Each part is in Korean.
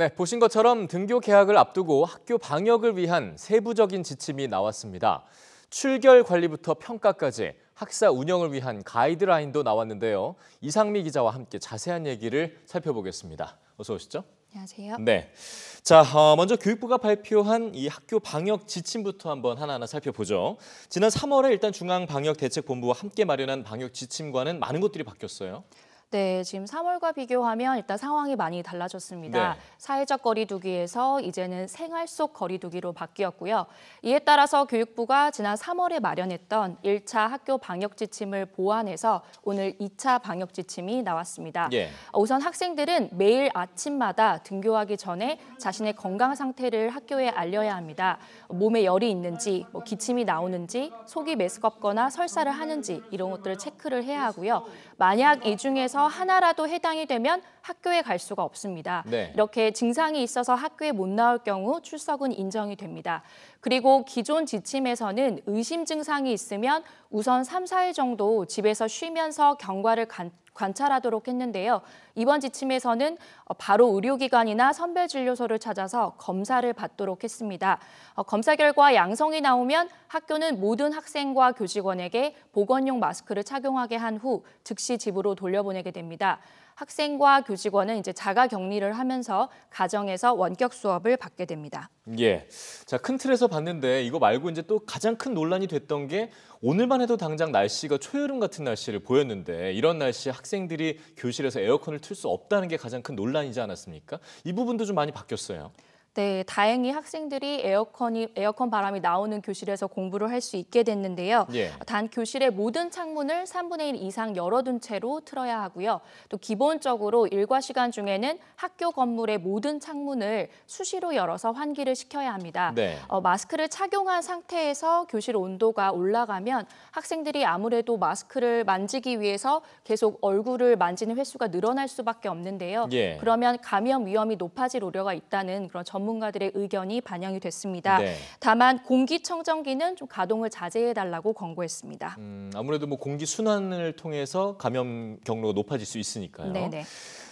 네, 보신 것처럼 등교 개학을 앞두고 학교 방역을 위한 세부적인 지침이 나왔습니다. 출결 관리부터 평가까지 학사 운영을 위한 가이드라인도 나왔는데요. 이상미 기자와 함께 자세한 얘기를 살펴보겠습니다. 어서 오시죠. 안녕하세요. 네. 자, 어, 먼저 교육부가 발표한 이 학교 방역 지침부터 한번 하나하나 살펴보죠. 지난 3월에 일단 중앙방역대책본부와 함께 마련한 방역 지침과는 많은 것들이 바뀌었어요. 네, 지금 3월과 비교하면 일단 상황이 많이 달라졌습니다. 네. 사회적 거리두기에서 이제는 생활 속 거리두기로 바뀌었고요. 이에 따라서 교육부가 지난 3월에 마련했던 1차 학교 방역 지침을 보완해서 오늘 2차 방역 지침이 나왔습니다. 예. 우선 학생들은 매일 아침마다 등교하기 전에 자신의 건강 상태를 학교에 알려야 합니다. 몸에 열이 있는지, 뭐 기침이 나오는지, 속이 메스껍거나 설사를 하는지 이런 것들을 체크를 해야 하고요. 만약 이 중에서 중에서 하나라도 해당이 되면 학교에 갈 수가 없습니다. 네. 이렇게 증상이 있어서 학교에 못 나올 경우 출석은 인정이 됩니다. 그리고 기존 지침에서는 의심 증상이 있으면 우선 3, 4일 정도 집에서 쉬면서 경과를 관찰하도록 했는데요. 이번 지침에서는 바로 의료기관이나 선별진료소를 찾아서 검사를 받도록 했습니다. 어, 검사 결과 양성이 나오면 학교는 모든 학생과 교직원에게 보건용 마스크를 착용하게 한 후 즉시 집으로 돌려보내게 됩니다. 학생과 교직원은 이제 자가 격리를 하면서 가정에서 원격 수업을 받게 됩니다. 예. 자, 큰 틀에서 봤는데 이거 말고 이제 또 가장 큰 논란이 됐던 게 오늘만 해도 당장 날씨가 초여름 같은 날씨를 보였는데 이런 날씨에 학생들이 교실에서 에어컨을 틀 수 없다는 게 가장 큰 논란이지 않았습니까? 이 부분도 좀 많이 바뀌었어요. 네, 다행히 학생들이 에어컨이 에어컨 바람이 나오는 교실에서 공부를 할 수 있게 됐는데요. 예. 단 교실의 모든 창문을 3분의 1 이상 열어둔 채로 틀어야 하고요. 또 기본적으로 일과 시간 중에는 학교 건물의 모든 창문을 수시로 열어서 환기를 시켜야 합니다. 네. 어, 마스크를 착용한 상태에서 교실 온도가 올라가면 학생들이 아무래도 마스크를 만지기 위해서 계속 얼굴을 만지는 횟수가 늘어날 수밖에 없는데요. 예. 그러면 감염 위험이 높아질 우려가 있다는 그런 점. 전문가들의 의견이 반영이 됐습니다. 네. 다만 공기청정기는 좀 가동을 자제해달라고 권고했습니다. 음, 아무래도 뭐 공기 순환을 통해서 감염 경로가 높아질 수 있으니까요. 네네. 네.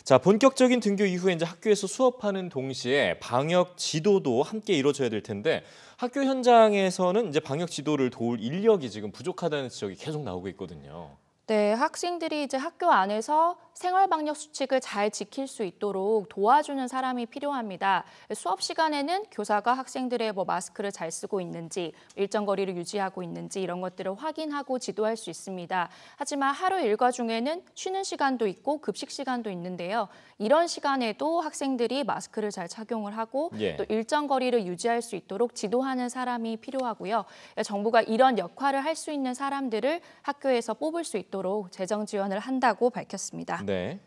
자, 본격적인 등교 이후에 이제 학교에서 수업하는 동시에 방역 지도도 함께 이루어져야 될 텐데 학교 현장에서는 이제 방역 지도를 도울 인력이 지금 부족하다는 지적이 계속 나오고 있거든요. 네, 학생들이 이제 학교 안에서 생활방역 수칙을 잘 지킬 수 있도록 도와주는 사람이 필요합니다. 수업 시간에는 교사가 학생들의 뭐 마스크를 잘 쓰고 있는지, 일정 거리를 유지하고 있는지 이런 것들을 확인하고 지도할 수 있습니다. 하지만 하루 일과 중에는 쉬는 시간도 있고 급식 시간도 있는데요. 이런 시간에도 학생들이 마스크를 잘 착용을 하고 예. 또 일정 거리를 유지할 수 있도록 지도하는 사람이 필요하고요. 정부가 이런 역할을 할 수 있는 사람들을 학교에서 뽑을 수 있도록 재정 지원을 한다고 밝혔습니다. 네.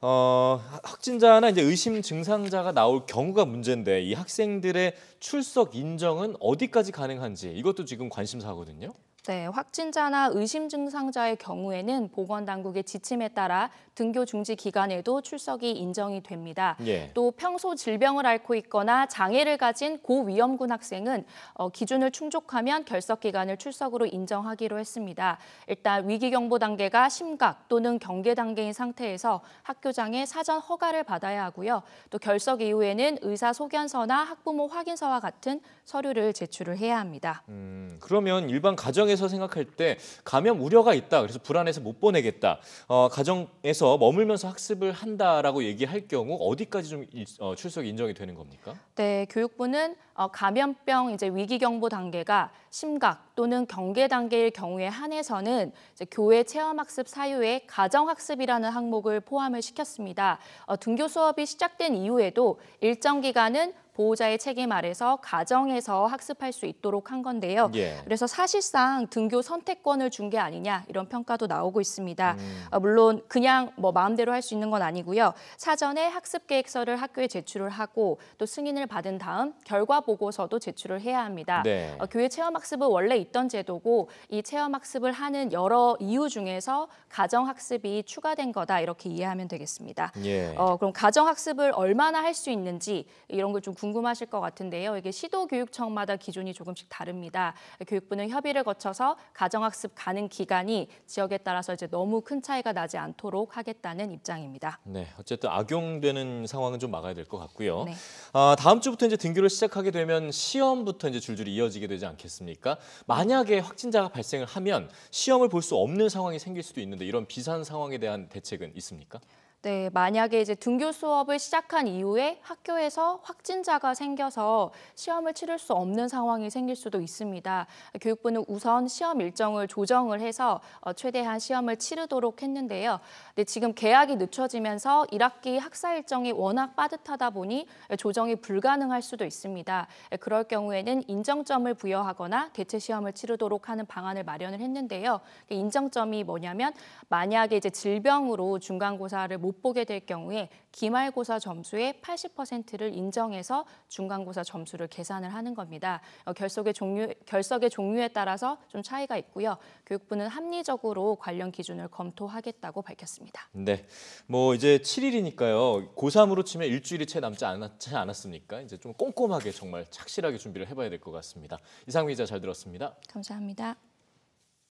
어, 확진자나 이제 의심 증상자가 나올 경우가 문제인데 이 학생들의 출석 인정은 어디까지 가능한지 이것도 지금 관심사거든요. 네, 확진자나 의심 증상자의 경우에는 보건당국의 지침에 따라 등교 중지 기간에도 출석이 인정이 됩니다. 예. 또 평소 질병을 앓고 있거나 장애를 가진 고위험군 학생은 어, 기준을 충족하면 결석 기간을 출석으로 인정하기로 했습니다. 일단 위기 경보 단계가 심각 또는 경계 단계인 상태에서 학교장의 사전 허가를 받아야 하고요. 또 결석 이후에는 의사 소견서나 학부모 확인서와 같은 서류를 제출을 해야 합니다. 음, 그러면 일반 가정에서 생각할 때 감염 우려가 있다. 그래서 불안해서 못 보내겠다. 어, 가정에서 집에서 머물면서 학습을 한다라고 얘기할 경우 어디까지 좀 어, 출석이 인정이 되는 겁니까? 네, 교육부는 어, 감염병 이제 위기 경보 단계가 심각 또는 경계 단계일 경우에 한해서는 교회 체험 학습 사유에 가정 학습이라는 항목을 포함을 시켰습니다. 어, 등교 수업이 시작된 이후에도 일정 기간은 보호자의 책임 아래서 가정에서 학습할 수 있도록 한 건데요. 예. 그래서 사실상 등교 선택권을 준 게 아니냐 이런 평가도 나오고 있습니다. 음. 어, 물론 그냥 뭐 마음대로 할 수 있는 건 아니고요. 사전에 학습 계획서를 학교에 제출을 하고 또 승인을 받은 다음 결과 보고서도 제출을 해야 합니다. 네. 어, 교회 체험 학습은 원래 있던 제도고 이 체험 학습을 하는 여러 이유 중에서 가정 학습이 추가된 거다 이렇게 이해하면 되겠습니다. 예. 어, 그럼 가정 학습을 얼마나 할 수 있는지 이런 걸좀 궁금하실 것 같은데요. 이게 시도 교육청마다 기준이 조금씩 다릅니다. 교육부는 협의를 거쳐서 가정학습 가능 기간이 지역에 따라서 이제 너무 큰 차이가 나지 않도록 하겠다는 입장입니다. 네, 어쨌든 악용되는 상황은 좀 막아야 될 것 같고요. 네. 아, 다음 주부터 이제 등교를 시작하게 되면 시험부터 이제 줄줄이 이어지게 되지 않겠습니까? 만약에 확진자가 발생을 하면 시험을 볼 수 없는 상황이 생길 수도 있는데 이런 비상 상황에 대한 대책은 있습니까? 네, 만약에 이제 등교 수업을 시작한 이후에 학교에서 확진자가 생겨서 시험을 치를 수 없는 상황이 생길 수도 있습니다. 교육부는 우선 시험 일정을 조정을 해서 어, 최대한 시험을 치르도록 했는데요. 근데 지금 개학이 늦춰지면서 1학기 학사 일정이 워낙 빠듯하다 보니 조정이 불가능할 수도 있습니다. 그럴 경우에는 인정점을 부여하거나 대체 시험을 치르도록 하는 방안을 마련을 했는데요. 인정점이 뭐냐면 만약에 이제 질병으로 중간고사를 못못 보게 될 경우에 기말고사 점수의 80%를 인정해서 중간고사 점수를 계산을 하는 겁니다. 어, 결석의 종류 결석의 종류에 따라서 좀 차이가 있고요. 교육부는 합리적으로 관련 기준을 검토하겠다고 밝혔습니다. 네. 뭐 이제 7일이니까요. 고3으로 치면 일주일이 채 남지 않았지 않았습니까? 이제 좀 꼼꼼하게 정말 착실하게 준비를 해 봐야 될 것 같습니다. 이상 기자 잘 들었습니다. 감사합니다.